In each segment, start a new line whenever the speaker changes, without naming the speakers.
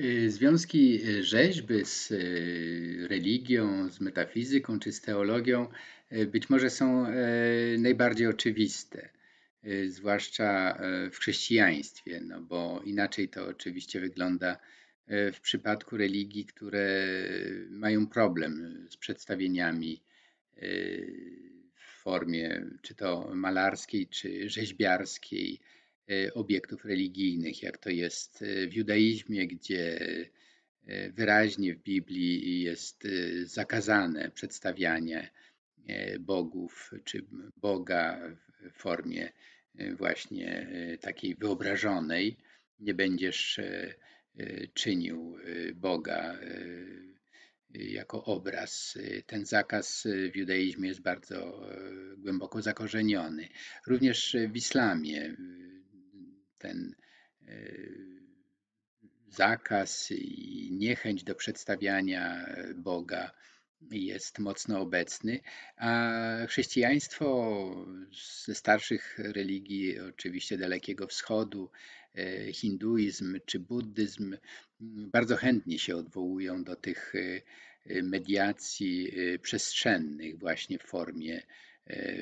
Y, związki y, rzeźby z y, religią, z metafizyką czy z teologią być może są najbardziej oczywiste, zwłaszcza w chrześcijaństwie, no bo inaczej to oczywiście wygląda w przypadku religii, które mają problem z przedstawieniami w formie czy to malarskiej, czy rzeźbiarskiej, E, obiektów religijnych, jak to jest e, w judaizmie, gdzie e, wyraźnie w Biblii jest zakazane przedstawianie bogów czy Boga w formie właśnie takiej wyobrażonej. Nie będziesz czynił Boga jako obraz. Ten zakaz w judaizmie jest bardzo głęboko zakorzeniony. Również w islamie ten e, zakaz i niechęć do przedstawiania e, Boga jest mocno obecny, a chrześcijaństwo ze starszych religii, oczywiście Dalekiego Wschodu, e, hinduizm czy buddyzm, mm, bardzo chętnie się odwołują do tych mediacji przestrzennych właśnie w formie E,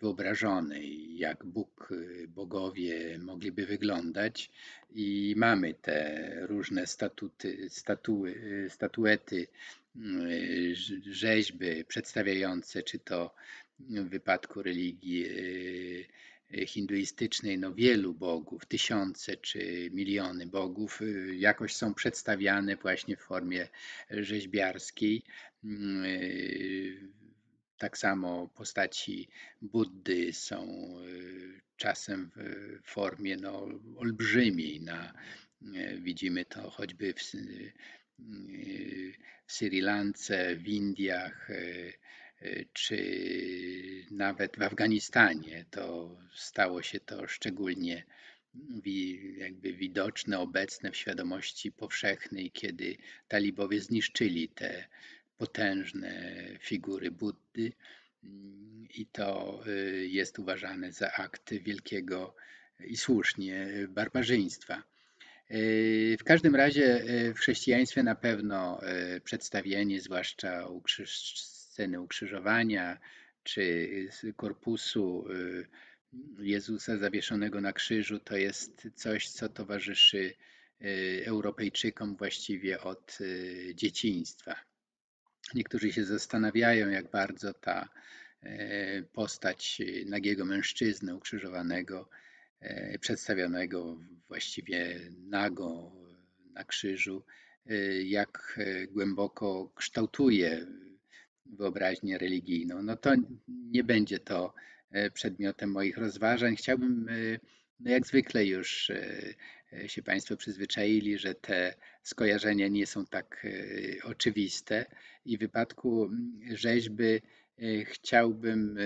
wyobrażony, jak Bóg, e, bogowie mogliby wyglądać. I mamy te różne statuty, statuły, e, statuety, rzeźby przedstawiające, czy to w wypadku religii hinduistycznej, no wielu bogów, tysiące czy miliony bogów, jakoś są przedstawiane właśnie w formie rzeźbiarskiej mm, tak samo postaci Buddy są y, czasem w formie no, olbrzymiej. Na, y, widzimy to choćby w, y, w Sri Lance, w Indiach czy nawet w Afganistanie. To stało się to szczególnie jakby widoczne, obecne w świadomości powszechnej, kiedy talibowie zniszczyli te potężne figury Buddy i to y, jest uważane za akt wielkiego i słusznie barbarzyństwa. Y, w każdym razie y, w chrześcijaństwie na pewno przedstawienie, zwłaszcza ukrzyż, sceny ukrzyżowania czy korpusu Jezusa zawieszonego na krzyżu, to jest coś, co towarzyszy Europejczykom właściwie od dzieciństwa. Niektórzy się zastanawiają, jak bardzo ta e, postać nagiego mężczyzny ukrzyżowanego, e, przedstawionego właściwie nago na krzyżu, e, jak głęboko kształtuje wyobraźnię religijną. No to nie będzie to przedmiotem moich rozważań. Chciałbym, no jak zwykle już E, się Państwo przyzwyczaili, że te skojarzenia nie są tak e, oczywiste. I w wypadku mm, rzeźby e, chciałbym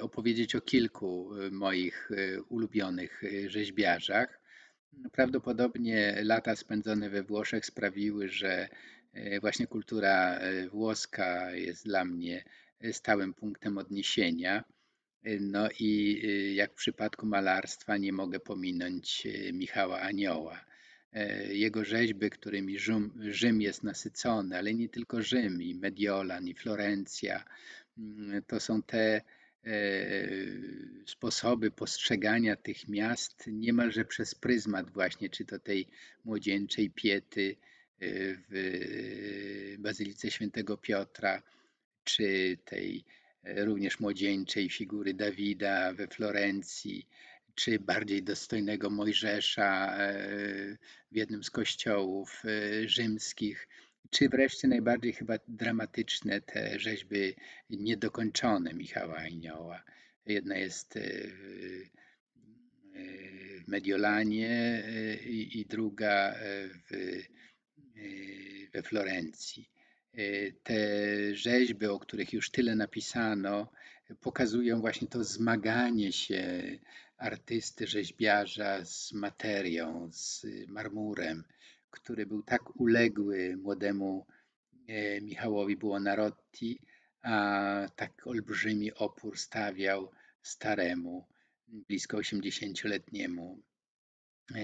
opowiedzieć o kilku moich ulubionych rzeźbiarzach. Prawdopodobnie lata spędzone we Włoszech sprawiły, że właśnie kultura włoska jest dla mnie stałym punktem odniesienia. No i y, jak w przypadku malarstwa nie mogę pominąć y, Michała Anioła. E, jego rzeźby, którymi Rzym, Rzym jest nasycony, ale nie tylko Rzym, i Mediolan, i Florencja, mm, to są te e, sposoby postrzegania tych miast niemalże przez pryzmat właśnie, czy to tej młodzieńczej piety y, w Bazylice Świętego Piotra, czy tej E, również młodzieńczej figury Dawida we Florencji, czy bardziej dostojnego Mojżesza e, w jednym z kościołów e, rzymskich, czy wreszcie najbardziej chyba dramatyczne te rzeźby niedokończone Michała Anioła. Jedna jest w Mediolanie i druga w, we Florencji. Y, te rzeźby, o których już tyle napisano, pokazują właśnie to zmaganie się artysty, rzeźbiarza z materią, z marmurem, który był tak uległy młodemu e, Michałowi Buonarotti, a tak olbrzymi opór stawiał staremu, blisko 80-letniemu e,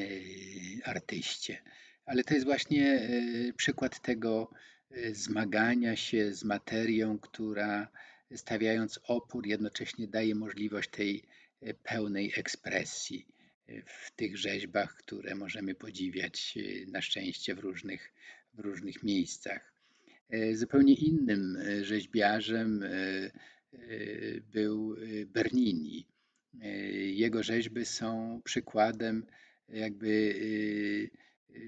artyście. Ale to jest właśnie e, przykład tego, zmagania się z materią, która stawiając opór, jednocześnie daje możliwość tej e, pełnej ekspresji e, w tych rzeźbach, które możemy podziwiać e, na szczęście w różnych, w różnych miejscach. Zupełnie innym rzeźbiarzem był Bernini. Jego rzeźby są przykładem jakby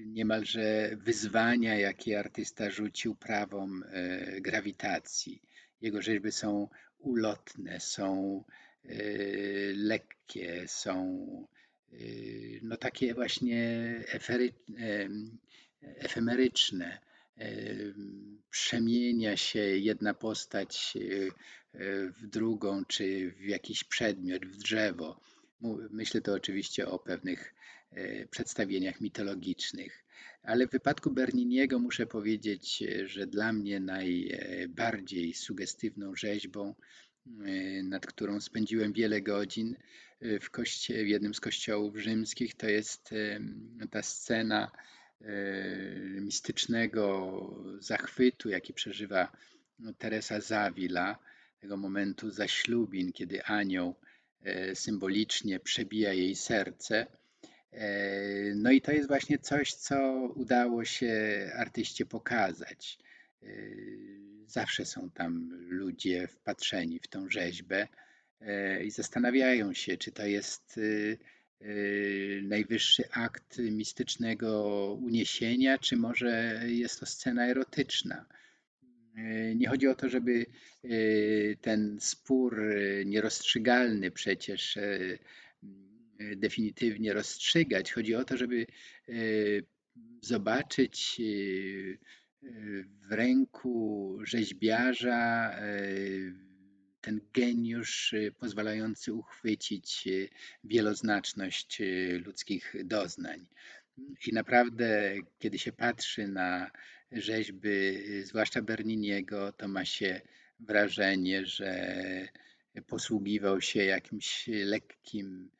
niemalże wyzwania, jakie artysta rzucił prawom e, grawitacji. Jego rzeźby są ulotne, są e, lekkie, są e, no takie właśnie efemeryczne. Przemienia się jedna postać w drugą, czy w jakiś przedmiot, w drzewo Myślę to oczywiście o pewnych e, przedstawieniach mitologicznych, ale w wypadku Berniniego muszę powiedzieć, e, że dla mnie najbardziej e, sugestywną rzeźbą, nad którą spędziłem wiele godzin w, koście, w jednym z kościołów rzymskich, to jest ta scena mistycznego zachwytu, jaki przeżywa Teresa Zawila, tego momentu zaślubin, kiedy anioł E, symbolicznie przebija jej serce. E, no i to jest właśnie coś, co udało się artyście pokazać. E, zawsze są tam ludzie wpatrzeni w tą rzeźbę i zastanawiają się, czy to jest najwyższy akt mistycznego uniesienia, czy może jest to scena erotyczna. E, nie chodzi o to, żeby e, ten spór e, nierozstrzygalny przecież definitywnie rozstrzygać. Chodzi o to, żeby zobaczyć w ręku rzeźbiarza ten geniusz pozwalający uchwycić wieloznaczność ludzkich doznań. I naprawdę, kiedy się patrzy na rzeźby, y, zwłaszcza Berniniego, to ma się wrażenie, że posługiwał się jakimś lekkim,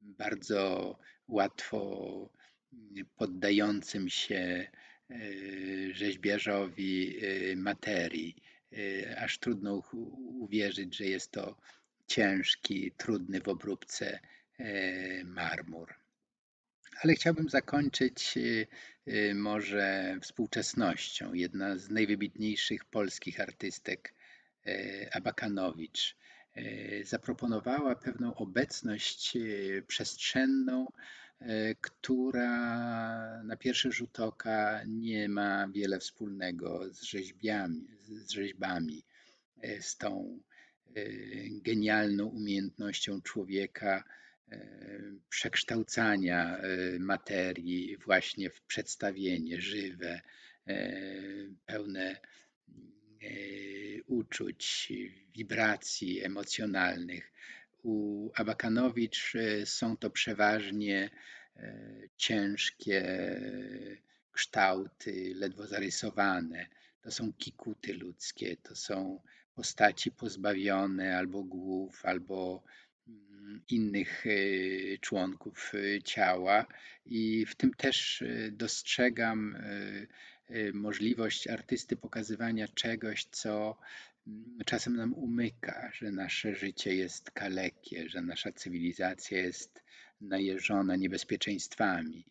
bardzo łatwo y, poddającym się y, rzeźbiarzowi materii. Aż trudno uwierzyć, że jest to ciężki, trudny w obróbce marmur ale chciałbym zakończyć y, y, może współczesnością. Jedna z najwybitniejszych polskich artystek, y, Abakanowicz, zaproponowała pewną obecność przestrzenną, która na pierwszy rzut oka nie ma wiele wspólnego z rzeźbiami, z, rzeźbami, z tą genialną umiejętnością człowieka E, przekształcania e, materii właśnie w przedstawienie żywe, e, pełne uczuć, wibracji emocjonalnych. U Abakanowicz są to przeważnie ciężkie kształty, ledwo zarysowane. To są kikuty ludzkie, to są postaci pozbawione albo głów, albo innych e, członków e, ciała i w tym też e, dostrzegam możliwość artysty pokazywania czegoś, co mm, czasem nam umyka, że nasze życie jest kalekie, że nasza cywilizacja jest najeżona niebezpieczeństwami.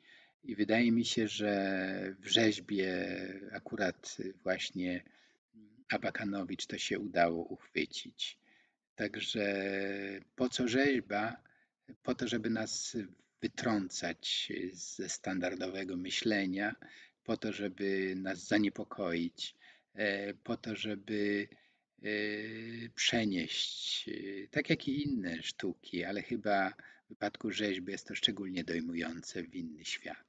I wydaje mi się, że w rzeźbie akurat właśnie Abakanowicz to się udało uchwycić. Także po co rzeźba? Po to, żeby nas wytrącać ze standardowego myślenia, po to, żeby nas zaniepokoić, e, po to, żeby e, przenieść, e, tak jak i inne sztuki, ale chyba w przypadku rzeźby jest to szczególnie dojmujące w inny świat.